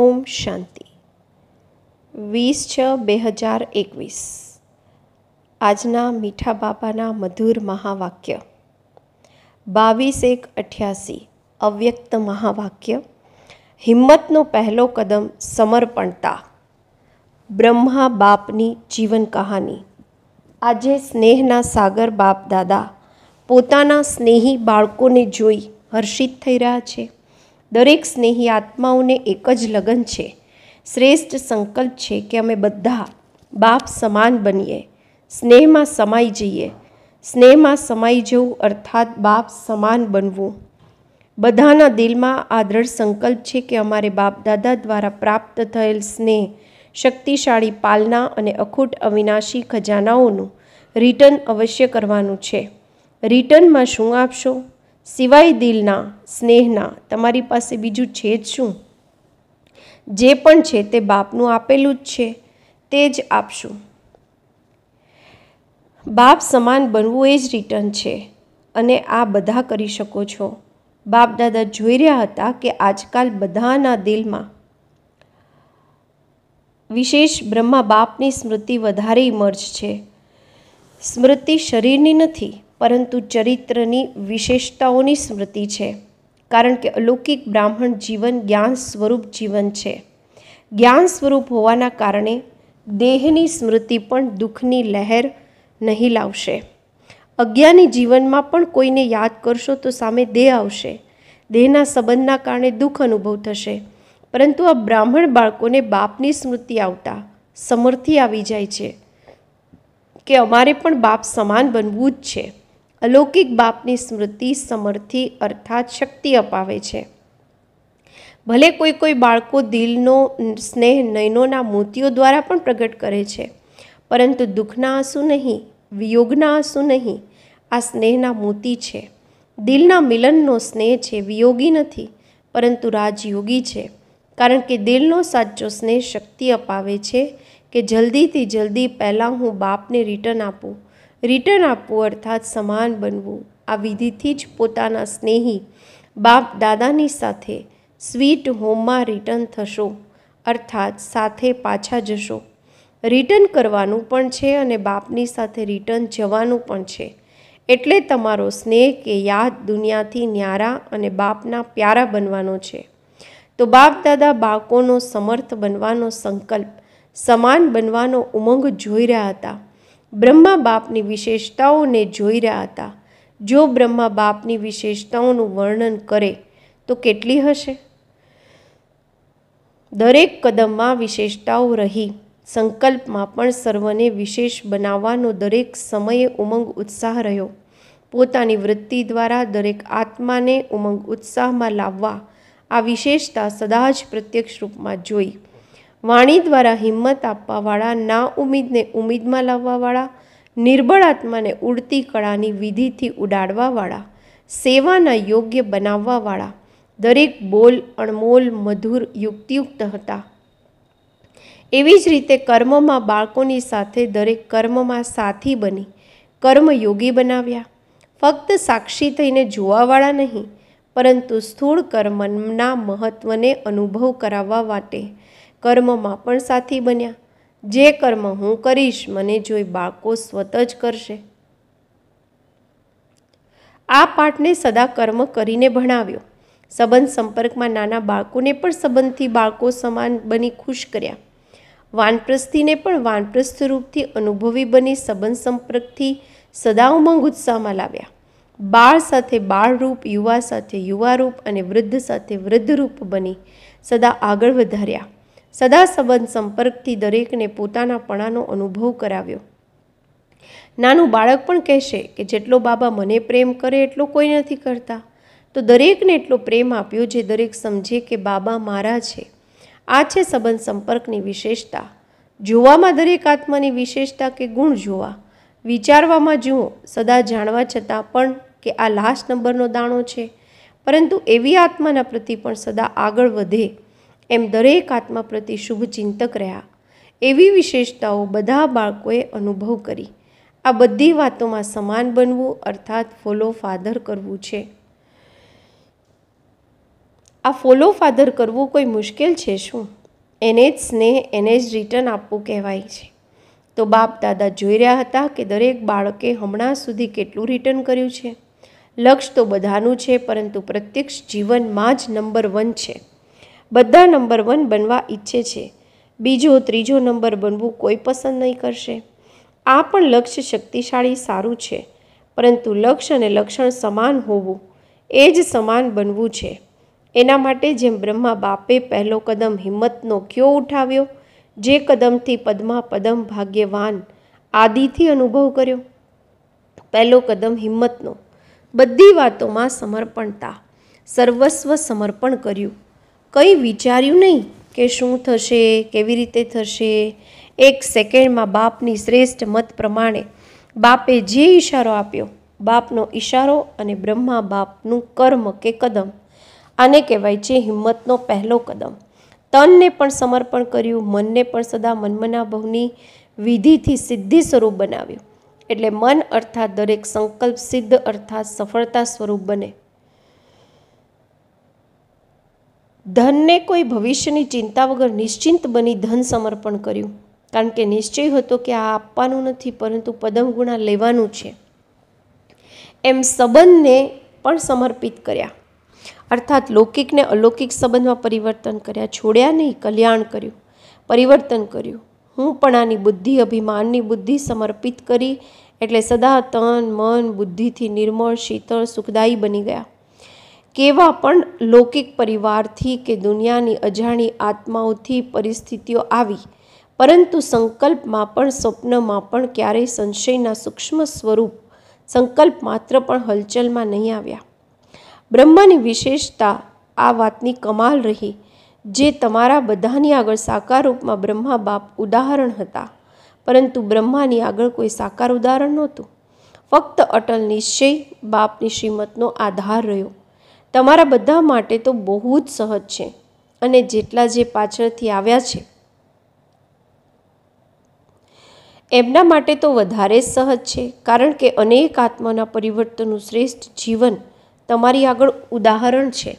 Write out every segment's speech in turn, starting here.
ઓમ શાંતિ વીસ છ બે હજાર એકવીસ આજના મીઠા બાપાના મધુર મહાવાક્ય બાવીસ એક અઠ્યાસી અવ્યક્ત મહાવાક્ય હિંમતનો પહેલો કદમ સમર્પણતા બ્રહ્મા બાપની જીવન કહાની આજે સ્નેહના સાગર બાપ દાદા પોતાના સ્નેહી બાળકોને જોઈ હર્ષિત થઈ રહ્યા છે દરેક સ્નેહી આત્માઓને એક જ લગન છે શ્રેષ્ઠ સંકલ્પ છે કે અમે બધા બાપ સમાન બનીએ સ્નેહમાં સમાઈ જઈએ સ્નેહમાં સમાઈ જવું અર્થાત બાપ સમાન બનવું બધાના દિલમાં આ દ્રઢ સંકલ્પ છે કે અમારે બાપદાદા દ્વારા પ્રાપ્ત થયેલ સ્નેહ શક્તિશાળી પાલના અને અખૂટ અવિનાશી ખજાનાઓનું રિટર્ન અવશ્ય કરવાનું છે રિટર્નમાં શું આપશો સિવાય દિલના સ્નેહના તમારી પાસે બીજું છે જ શું જે પણ છે તે બાપનું આપેલું જ છે તે જ આપશું બાપ સમાન બનવું એ જ રિટર્ન છે અને આ બધા કરી શકો છો બાપ દાદા જોઈ રહ્યા હતા કે આજકાલ બધાના દિલમાં વિશેષ બ્રહ્મા બાપની સ્મૃતિ વધારે ઇમર્જ છે સ્મૃતિ શરીરની નથી પરંતુ ચરિત્રની વિશેષતાઓની સ્મૃતિ છે કારણ કે અલૌકિક બ્રાહ્મણ જીવન જ્ઞાન સ્વરૂપ જીવન છે જ્ઞાન સ્વરૂપ હોવાના કારણે દેહની સ્મૃતિ પણ દુઃખની લહેર નહીં લાવશે અજ્ઞાની જીવનમાં પણ કોઈને યાદ કરશો તો સામે દેહ આવશે દેહના સંબંધના કારણે દુઃખ અનુભવ થશે પરંતુ આ બ્રાહ્મણ બાળકોને બાપની સ્મૃતિ આવતા સમર્થિ આવી જાય છે કે અમારે પણ બાપ સમાન બનવું જ છે અલૌકિક બાપની સ્મૃતિ સમર્થિ અર્થાત શક્તિ અપાવે છે ભલે કોઈ કોઈ બાળકો દિલનો સ્નેહ નયનોના મોતીઓ દ્વારા પણ પ્રગટ કરે છે પરંતુ દુઃખના આંસુ નહીં વિયોગના આંસુ નહીં આ સ્નેહના મોતી છે દિલના મિલનનો સ્નેહ છે વિયોગી નથી પરંતુ રાજયોગી છે કારણ કે દિલનો સાચો સ્નેહ શક્તિ અપાવે છે કે જલ્દીથી જલ્દી પહેલાં હું બાપને રિટર્ન આપું રિટર્ન આપવું અર્થાત સમાન બનવું આ વિધિથી જ પોતાના સ્નેહી બાપ દાદાની સાથે સ્વીટ હોમમાં રિટર્ન થશો અર્થાત સાથે પાછા જશો રિટર્ન કરવાનું પણ છે અને બાપની સાથે રિટર્ન જવાનું પણ છે એટલે તમારો સ્નેહ કે યાદ દુનિયાથી ન્યારા અને બાપના પ્યારા બનવાનો છે તો બાપ દાદા બાળકોનો સમર્થ બનવાનો સંકલ્પ સમાન બનવાનો ઉમંગ જોઈ રહ્યા હતા બ્રહ્મા બાપની વિશેષતાઓને જોઈ રહ્યા હતા જો બ્રહ્મા બાપની વિશેષતાઓનું વર્ણન કરે તો કેટલી હશે દરેક કદમમાં વિશેષતાઓ રહી સંકલ્પમાં પણ સર્વને વિશેષ બનાવવાનો દરેક સમયે ઉમંગ ઉત્સાહ રહ્યો પોતાની વૃત્તિ દ્વારા દરેક આત્માને ઉમંગ ઉત્સાહમાં લાવવા આ વિશેષતા સદા જ પ્રત્યક્ષ રૂપમાં જોઈ વાણી દ્વારા હિંમત આપવાવાળા ના ઉમીદને ઉમીદમાં લાવવાવાળા નિર્બળ આત્માને ઉડતી કળાની વિધિથી ઉડાડવાવાળા સેવાના યોગ્ય બનાવવાવાળા દરેક બોલ અણમોલ મધુર યુક્તિયુક્ત હતા એવી જ રીતે કર્મમાં બાળકોની સાથે દરેક કર્મમાં સાથી બની કર્મયોગી બનાવ્યા ફક્ત સાક્ષી થઈને જોવાવાળા નહીં પરંતુ સ્થૂળ કર્મના મહત્ત્વને અનુભવ કરાવવા માટે કર્મમાં પણ સાથી બન્યા જે કર્મ હું કરીશ મને જોઈ બાળકો સ્વત જ કરશે આ પાઠને સદા કર્મ કરીને ભણાવ્યો સંબંધ સંપર્કમાં નાના બાળકોને પણ સંબંધથી બાળકો સમાન બની ખુશ કર્યા વાનપ્રસ્થિને પણ વાનપ્રસ્થ રૂપથી અનુભવી બની સંબંધ સંપર્કથી સદા ઉમંગ ઉત્સાહમાં લાવ્યા બાળ સાથે બાળરૂપ યુવા સાથે યુવારૂપ અને વૃદ્ધ સાથે વૃદ્ધ રૂપ બની સદા આગળ વધાર્યા સદા સંબંધ સંપર્કથી દરેકને પોતાના પણાનો અનુભવ કરાવ્યો નાનું બાળક પણ કહેશે કે જેટલો બાબા મને પ્રેમ કરે એટલો કોઈ નથી કરતા તો દરેકને એટલો પ્રેમ આપ્યો જે દરેક સમજે કે બાબા મારા છે આ છે સંબંધ સંપર્કની વિશેષતા જોવામાં દરેક આત્માની વિશેષતા કે ગુણ જોવા વિચારવામાં જુઓ સદા જાણવા છતાં પણ કે આ લાસ્ટ નંબરનો દાણો છે પરંતુ એવી આત્માના પ્રતિ પણ સદા આગળ વધે એમ દરેક આત્મા પ્રતિ શુભ ચિંતક રહ્યા એવી વિશેષતાઓ બધા બાળકોએ અનુભવ કરી આ બધી વાતોમાં સમાન બનવું અર્થાત ફોલો ફાધર કરવું છે આ ફોલો ફાધર કરવું કોઈ મુશ્કેલ છે શું એને જ સ્નેહ એને જ રિટર્ન આપવું કહેવાય છે તો બાપ દાદા જોઈ રહ્યા હતા કે દરેક બાળકે હમણાં સુધી કેટલું રિટર્ન કર્યું છે લક્ષ તો બધાનું છે પરંતુ પ્રત્યક્ષ જીવનમાં જ નંબર વન છે બધા નંબર વન બનવા ઈચ્છે છે બીજો ત્રીજો નંબર બનવું કોઈ પસંદ નહીં કરશે આ પણ લક્ષ્ય શક્તિશાળી સારું છે પરંતુ લક્ષ્ય અને લક્ષણ સમાન હોવું એ જ સમાન બનવું છે એના માટે જેમ બ્રહ્મા બાપે પહેલો કદમ હિંમતનો કયો ઉઠાવ્યો જે કદમથી પદમા પદમ ભાગ્યવાન આદિથી અનુભવ કર્યો પહેલો કદમ હિંમતનો બધી વાતોમાં સમર્પણતા સર્વસ્વ સમર્પણ કર્યું કંઈ વિચાર્યું નહીં કે શું થશે કેવી રીતે થશે એક સેકન્ડમાં બાપની શ્રેષ્ઠ મત પ્રમાણે બાપે જે ઈશારો આપ્યો બાપનો ઈશારો અને બ્રહ્મા બાપનું કર્મ કે કદમ આને કહેવાય છે હિંમતનો પહેલો કદમ તનને પણ સમર્પણ કર્યું મનને પણ સદા મનમના ભવની વિધિથી સિદ્ધિ સ્વરૂપ બનાવ્યું એટલે મન અર્થાત દરેક સંકલ્પ સિદ્ધ અર્થાત સફળતા સ્વરૂપ બને ધનને કોઈ ભવિષ્યની ચિંતા વગર નિશ્ચિંત બની ધન સમર્પણ કર્યું કારણ કે નિશ્ચય હતો કે આ આપવાનું નથી પરંતુ પદમગુણા લેવાનું છે એમ સંબંધને પણ સમર્પિત કર્યા અર્થાત લૌકિકને અલૌકિક સંબંધમાં પરિવર્તન કર્યા છોડ્યા નહીં કલ્યાણ કર્યું પરિવર્તન કર્યું હું પણ આની બુદ્ધિ અભિમાનની બુદ્ધિ સમર્પિત કરી એટલે સદા તન મન બુદ્ધિથી નિર્મળ શીતળ સુખદાયી બની ગયા કેવા પણ લૌકિક પરિવારથી કે દુનિયાની અજાણી આત્માઓથી પરિસ્થિતિઓ આવી પરંતુ સંકલ્પમાં પણ સ્વપ્નમાં પણ ક્યારેય સંશયના સૂક્ષ્મ સ્વરૂપ સંકલ્પ માત્ર પણ હલચલમાં નહીં આવ્યા બ્રહ્માની વિશેષતા આ વાતની કમાલ રહી જે તમારા બધાની આગળ સાકાર રૂપમાં બ્રહ્મા બાપ ઉદાહરણ હતા પરંતુ બ્રહ્માની આગળ કોઈ સાકાર ઉદાહરણ નહોતું ફક્ત અટલ નિશ્ચય બાપની શ્રીમતનો આધાર રહ્યો તમારા બધા માટે તો બહુ જ સહજ છે અને જેટલા જે પાછળથી આવ્યા છે એમના માટે તો વધારે સહજ છે કારણ કે અનેક આત્માના પરિવર્તનનું શ્રેષ્ઠ જીવન તમારી આગળ ઉદાહરણ છે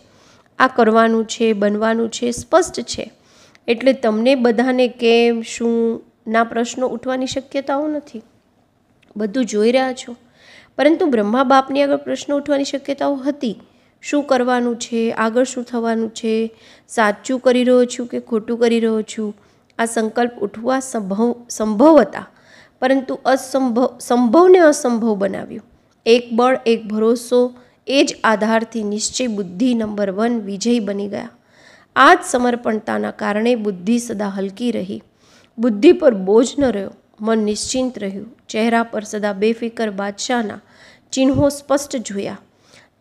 આ કરવાનું છે બનવાનું છે સ્પષ્ટ છે એટલે તમને બધાને કેમ શું ના પ્રશ્નો ઉઠવાની શક્યતાઓ નથી બધું જોઈ રહ્યા છો પરંતુ બ્રહ્મા બાપની આગળ પ્રશ્નો ઉઠવાની શક્યતાઓ હતી શું કરવાનું છે આગળ શું થવાનું છે સાચું કરી રહ્યો છું કે ખોટું કરી રહ્યો છું આ સંકલ્પ ઉઠવા સંભવ સંભવ હતા પરંતુ અસંભવ સંભવને અસંભવ બનાવ્યું એક બળ એક ભરોસો એ જ આધારથી નિશ્ચય બુદ્ધિ નંબર વન વિજય બની ગયા આ જ સમર્પણતાના કારણે બુદ્ધિ સદા હલકી રહી બુદ્ધિ પર બોજ ન રહ્યો મન નિશ્ચિંત રહ્યું ચહેરા પર સદા બેફિકર બાદશાહના ચિહ્નો સ્પષ્ટ જોયા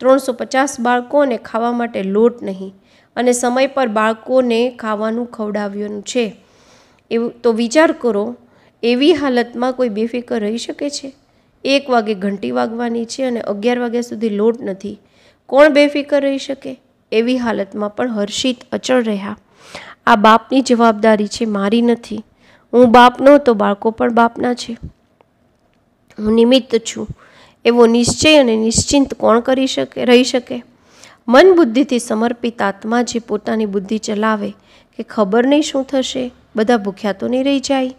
ત્રણસો પચાસ બાળકોને ખાવા માટે લોટ નહીં અને સમય પર બાળકોને ખાવાનું ખવડાવ્યું છે એવું તો વિચાર કરો એવી હાલતમાં કોઈ બેફિકર રહી શકે છે એક વાગે ઘંટી વાગવાની છે અને અગિયાર વાગ્યા સુધી લોટ નથી કોણ બેફિકર રહી શકે એવી હાલતમાં પણ હર્ષિત અચળ રહ્યા આ બાપની જવાબદારી છે મારી નથી હું બાપનો તો બાળકો પણ બાપના છે હું નિમિત્ત છું એવો નિશ્ચય અને નિશ્ચિંત કોણ કરી શકે રહી શકે મન બુદ્ધિથી સમર્પિત આત્મા જે પોતાની બુદ્ધિ ચલાવે કે ખબર નહીં શું થશે બધા ભૂખ્યા તો નહીં રહી જાય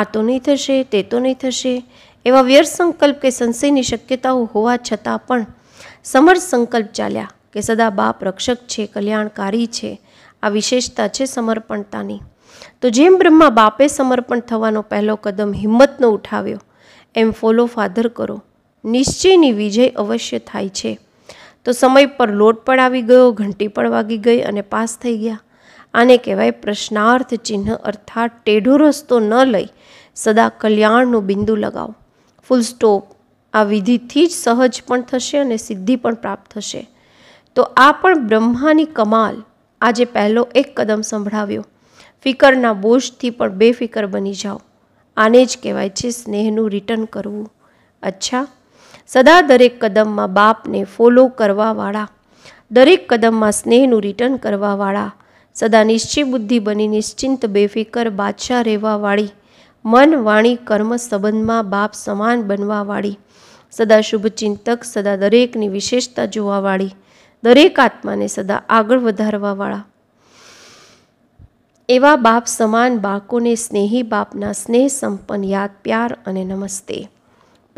આ તો નહીં થશે તે તો નહીં થશે એવા વ્યર્થ સંકલ્પ કે સંશયની શક્યતાઓ હોવા છતાં પણ સમર્થ સંકલ્પ ચાલ્યા કે સદા બાપ રક્ષક છે કલ્યાણકારી છે આ વિશેષતા છે સમર્પણતાની તો જેમ બ્રહ્મા બાપે સમર્પણ થવાનો પહેલો કદમ હિંમતનો ઉઠાવ્યો એમ ફોલો ફાધર કરો નિશ્ચયની વિજય અવશ્ય થાય છે તો સમય પર લોટ પણ આવી ગયો ઘંટી પણ વાગી ગઈ અને પાસ થઈ ગયા આને કહેવાય પ્રશ્નાર્થ ચિહ્ન અર્થાત ટેઢો રસ્તો ન લઈ સદા કલ્યાણનું બિંદુ લગાવો ફૂલ સ્ટોપ આ વિધિથી જ સહજ પણ થશે અને સિદ્ધિ પણ પ્રાપ્ત થશે તો આ પણ બ્રહ્માની કમાલ આજે પહેલો એક કદમ સંભળાવ્યો ફિકરના બોજથી પણ બેફિકર બની જાઓ આને જ કહેવાય છે સ્નેહનું રિટર્ન કરવું અચ્છા સદા દરેક કદમમાં બાપને ફોલો કરવાવાળા દરેક કદમમાં સ્નેહનું રિટર્ન કરવાવાળા સદા નિશ્ચય બુદ્ધિ બની નિશ્ચિંત બેફિકર બાદશાહ રહેવાવાળી મન વાણી કર્મ સંબંધમાં બાપ સમાન બનવાવાળી સદા શુભચિંતક સદા દરેકની વિશેષતા જોવાવાળી દરેક આત્માને સદા આગળ વધારવાવાળા એવા બાપ સમાન બાળકોને સ્નેહી બાપના સ્નેહ સંપન્ન યાદ પ્યાર અને નમસ્તે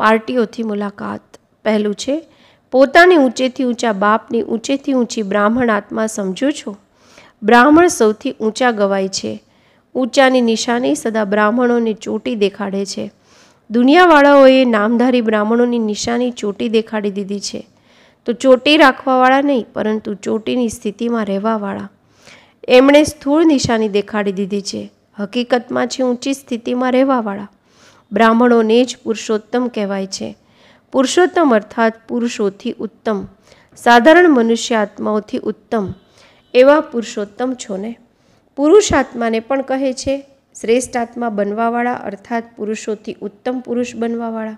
પાર્ટીઓથી મુલાકાત પહેલું છે પોતાને ઊંચેથી ઊંચા બાપની ઊંચેથી ઊંચી બ્રાહ્મણ આત્મા સમજો છો બ્રાહ્મણ સૌથી ઊંચા ગવાય છે ઊંચાની નિશાની સદા બ્રાહ્મણોને ચોટી દેખાડે છે દુનિયાવાળાઓએ નામધારી બ્રાહ્મણોની નિશાની ચોટી દેખાડી દીધી છે તો ચોટી રાખવાવાળા નહીં પરંતુ ચોટીની સ્થિતિમાં રહેવાવાળા એમણે સ્થૂળ નિશાની દેખાડી દીધી છે હકીકતમાં છે ઊંચી સ્થિતિમાં રહેવાવાળા બ્રાહ્મણોને જ પુરુષોત્તમ કહેવાય છે પુરુષોત્તમ અર્થાત પુરુષોથી ઉત્તમ સાધારણ મનુષ્ય આત્માઓથી ઉત્તમ એવા પુરુષોત્તમ છો ને પુરુષ આત્માને પણ કહે છે શ્રેષ્ઠ આત્મા બનવાવાળા અર્થાત પુરુષોથી ઉત્તમ પુરુષ બનવાવાળા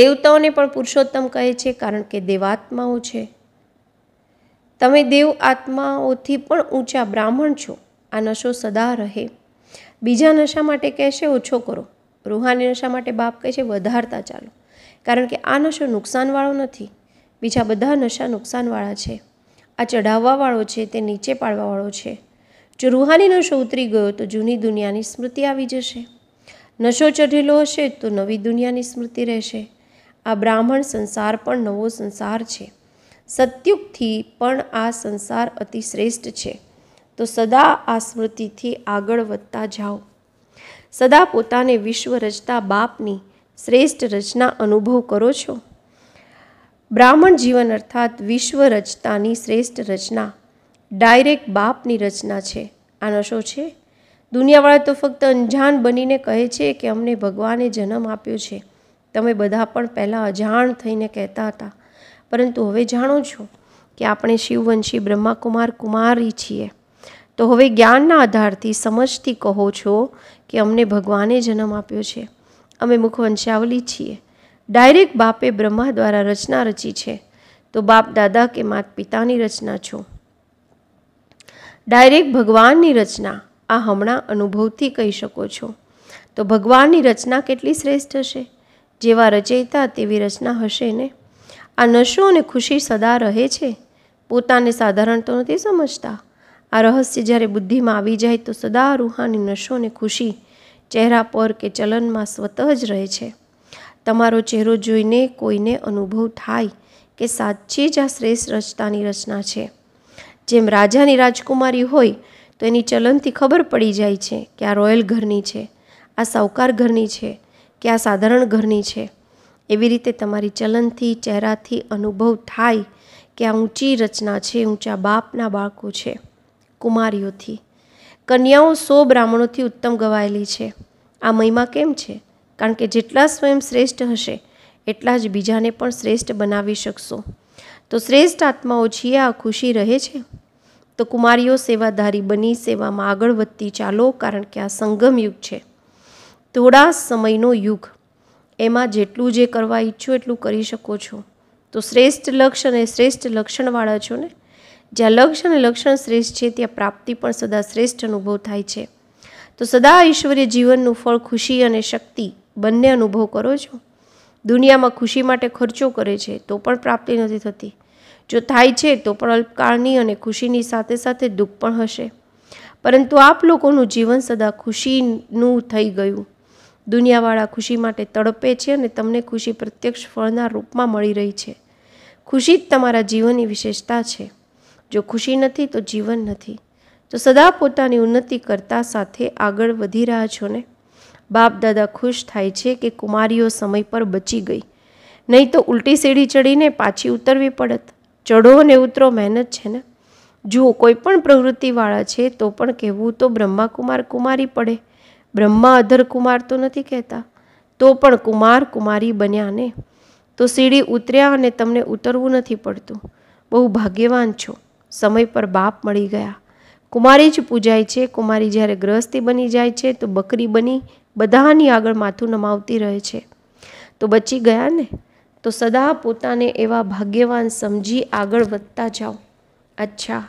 દેવતાઓને પણ પુરુષોત્તમ કહે છે કારણ કે દેવાત્માઓ છે તમે દેવ આત્માઓથી પણ ઊંચા બ્રાહ્મણ છો આ નશો સદા રહે બીજા નશા માટે કહેશે ઓછો કરો રૂહાની નશા માટે બાપ કહે છે વધારતા ચાલો કારણ કે આ નશો નુકસાનવાળો નથી બીજા બધા નશા નુકસાનવાળા છે આ ચઢાવવાવાળો છે તે નીચે પાડવાવાળો છે જો રૂહાની નશો ઉતરી ગયો તો જૂની દુનિયાની સ્મૃતિ આવી જશે નશો ચઢેલો હશે તો નવી દુનિયાની સ્મૃતિ રહેશે આ બ્રાહ્મણ સંસાર પણ નવો સંસાર છે સત્યુગથી પણ આ સંસાર અતિ શ્રેષ્ઠ છે તો સદા આ સ્મૃતિથી આગળ વધતા જાઓ સદા પોતાને વિશ્વ રચતા બાપની શ્રેષ્ઠ રચના અનુભવ કરો છો બ્રાહ્મણ જીવન અર્થાત વિશ્વ રચતાની શ્રેષ્ઠ રચના ડાયરેક્ટ બાપની રચના છે આ નશો છે દુનિયાવાળા તો ફક્ત અંજાન બનીને કહે છે કે અમને ભગવાને જન્મ આપ્યો છે તમે બધા પણ પહેલાં અજાણ થઈને કહેતા હતા પરંતુ હવે જાણો છો કે આપણે શિવવંશી બ્રહ્માકુમાર કુમારી છીએ તો હવે જ્ઞાનના આધારથી સમજથી કહો છો કે અમને ભગવાને જન્મ આપ્યો છે અમે મુખવંશાવલી છીએ ડાયરેક્ટ બાપે બ્રહ્મા દ્વારા રચના રચી છે તો બાપ દાદા કે માત પિતાની રચના છો ડાયરેક્ટ ભગવાનની રચના આ હમણાં અનુભવથી કહી શકો છો તો ભગવાનની રચના કેટલી શ્રેષ્ઠ હશે જેવા રચયતા તેવી રચના હશે ને આ નશો અને ખુશી સદા રહે છે પોતાને સાધારણ તો નથી સમજતા આ રહસ્ય જ્યારે બુદ્ધિમાં આવી જાય તો સદા રૂહાની નશો અને ખુશી ચહેરા પર કે ચલનમાં સ્વતઃ જ રહે છે તમારો ચહેરો જોઈને કોઈને અનુભવ થાય કે સાચી જ આ શ્રેષ્ઠ રચતાની રચના છે જેમ રાજાની રાજકુમારી હોય તો એની ચલનથી ખબર પડી જાય છે કે આ રોયલ ઘરની છે આ સાવકાર ઘરની છે કે આ સાધારણ ઘરની છે એવી રીતે તમારી ચલનથી ચહેરાથી અનુભવ થાય કે આ ઊંચી રચના છે ઊંચા બાપના બાળકો છે કુમારીઓથી કન્યાઓ સો બ્રાહ્મણોથી ઉત્તમ ગવાયેલી છે આ મહિમા કેમ છે કારણ કે જેટલા સ્વયં શ્રેષ્ઠ હશે એટલા જ બીજાને પણ શ્રેષ્ઠ બનાવી શકશો તો શ્રેષ્ઠ આત્માઓ છીએ આ ખુશી રહે છે તો કુમારીઓ સેવાધારી બની સેવામાં આગળ વધતી ચાલો કારણ કે આ સંગમ યુગ છે થોડા સમયનો યુગ એમાં જેટલું જે કરવા ઈચ્છો એટલું કરી શકો છો તો શ્રેષ્ઠ લક્ષ અને શ્રેષ્ઠ લક્ષણવાળા છો ને જ્યાં લક્ષ્ય અને લક્ષણ શ્રેષ્ઠ છે ત્યાં પ્રાપ્તિ પણ સદા શ્રેષ્ઠ અનુભવ થાય છે તો સદા ઐશ્વર્ય જીવનનું ફળ ખુશી અને શક્તિ બંને અનુભવ કરો છો દુનિયામાં ખુશી માટે ખર્ચો કરે છે તો પણ પ્રાપ્તિ નથી થતી જો થાય છે તો પણ અલ્પકાળની અને ખુશીની સાથે સાથે દુઃખ પણ હશે પરંતુ આપ લોકોનું જીવન સદા ખુશીનું થઈ ગયું દુનિયાવાળા ખુશી માટે તડપે છે અને તમને ખુશી પ્રત્યક્ષ ફળના રૂપમાં મળી રહી છે ખુશી જ તમારા જીવનની વિશેષતા છે જો ખુશી નથી તો જીવન નથી તો સદા પોતાની ઉન્નતિ કરતા સાથે આગળ વધી રહ્યા છો ને બાપ દાદા ખુશ થાય છે કે કુમારીઓ સમય પર બચી ગઈ નહીં તો ઉલટી સીડી ચડીને પાછી ઉતરવી પડત ચઢો અને ઉતરો મહેનત છે ને જુઓ કોઈ પણ પ્રવૃત્તિવાળા છે તો પણ કહેવું તો બ્રહ્મા કુમાર કુમારી પડે બ્રહ્મા અધર કુમાર તો નથી કહેતા તો પણ કુમાર કુમારી બન્યા ને તો સીડી ઉતર્યા અને તમને ઉતરવું નથી પડતું બહુ ભાગ્યવાન છો સમય પર બાપ મળી ગયા કુમારી જ પૂજાય છે કુમારી જ્યારે ગ્રહસ્થી બની જાય છે તો બકરી બની બધાની આગળ માથું નમાવતી રહે છે તો બચી ગયા ને તો સદા પોતાને એવા ભાગ્યવાન સમજી આગળ વધતા જાઓ અચ્છા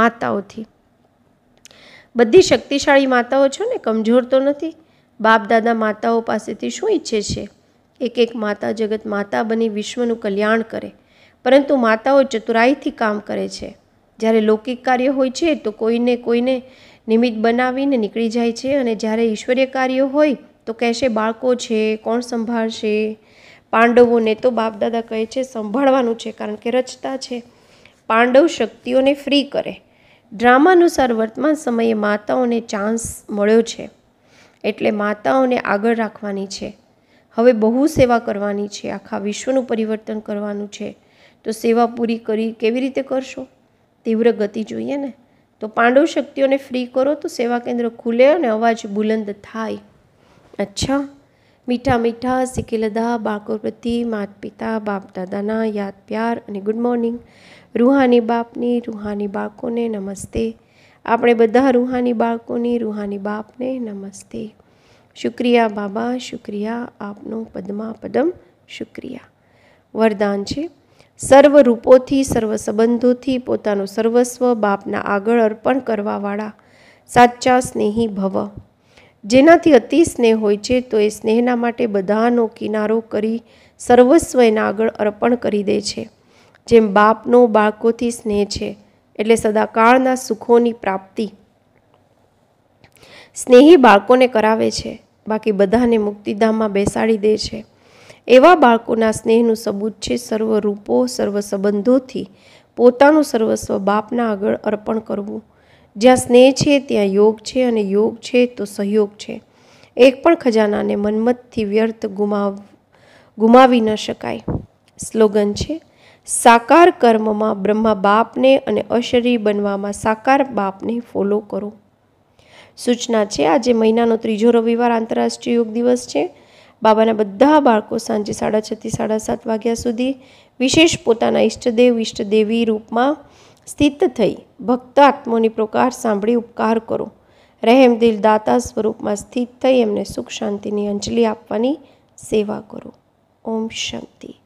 માતાઓથી બધી શક્તિશાળી માતાઓ છો ને કમજોર તો નથી બાપ દાદા માતાઓ પાસેથી શું ઈચ્છે છે એક એક માતા જગત માતા બની વિશ્વનું કલ્યાણ કરે પરંતુ માતાઓ ચતુરાઈથી કામ કરે છે જ્યારે લૌકિક કાર્ય હોય છે તો કોઈને કોઈને નિમિત્ત બનાવીને નીકળી જાય છે અને જ્યારે ઈશ્વરીય કાર્ય હોય તો કહેશે બાળકો છે કોણ સંભાળશે પાંડવોને તો બાપ દાદા કહે છે સંભાળવાનું છે કારણ કે રચતા છે પાંડવ શક્તિઓને ફ્રી કરે ડ્રામા અનુસાર વર્તમાન સમયે માતાઓને ચાન્સ મળ્યો છે એટલે માતાઓને આગળ રાખવાની છે હવે બહુ સેવા કરવાની છે આખા વિશ્વનું પરિવર્તન કરવાનું છે તો સેવા પૂરી કરી કેવી રીતે કરશો તીવ્ર ગતિ જોઈએ ને તો પાંડવ શક્તિઓને ફ્રી કરો તો સેવા કેન્દ્ર ખુલે અને અવાજ બુલંદ થાય અચ્છા મીઠા મીઠા સિકિલદા બાળકો પ્રતિ માત પિતા બાપ દાદાના યાદ પ્યાર અને ગુડ મોર્નિંગ રૂહાની બાપની રૂહાની બાળકોને નમસ્તે આપણે બધા રૂહાની બાળકોની રૂહાની બાપને નમસ્તે શુક્રિયા બાબા શુક્રિયા આપનો પદમા પદમ શુક્રિયા વરદાન છે સર્વ રૂપોથી સર્વ સંબંધોથી પોતાનું સર્વસ્વ બાપના આગળ અર્પણ કરવાવાળા સાચા સ્નેહી ભવ જેનાથી અતિ સ્નેહ હોય છે તો એ સ્નેહના માટે બધાનો કિનારો કરી સર્વસ્વ એના આગળ અર્પણ કરી દે છે જેમ બાપનો બાળકોથી સ્નેહ છે એટલે સદાકાળના સુખોની પ્રાપ્તિ સ્નેહી બાળકોને કરાવે છે બાકી બધાને મુક્તિધામમાં બેસાડી દે છે એવા બાળકોના સ્નેહનું સબૂત છે સર્વ રૂપો સર્વ સંબંધોથી પોતાનું સર્વસ્વ બાપના આગળ અર્પણ કરવું જ્યાં સ્નેહ છે ત્યાં યોગ છે અને યોગ છે તો સહયોગ છે એક પણ ખજાનાને મન્મથથી વ્યર્થ ગુમાવ ગુમાવી ન શકાય સ્લોગન છે સાકાર કર્મમાં બ્રહ્મા બાપને અને અશરી બનવામાં સાકાર બાપને ફોલો કરો સૂચના છે આજે મહિનાનો ત્રીજો રવિવાર આંતરરાષ્ટ્રીય યોગ દિવસ છે બાબાના બધા બાળકો સાંજે સાડા છથી સાડા સાત વાગ્યા સુધી વિશેષ પોતાના ઈષ્ટદેવ ઈષ્ટદેવી રૂપમાં સ્થિત થઈ ભક્ત આત્મોની પ્રકાર સાંભળી ઉપકાર કરો રહેમ દિલ દાતા સ્વરૂપમાં સ્થિત થઈ એમને સુખ શાંતિની અંજલિ આપવાની સેવા કરો ઓમ શાંતિ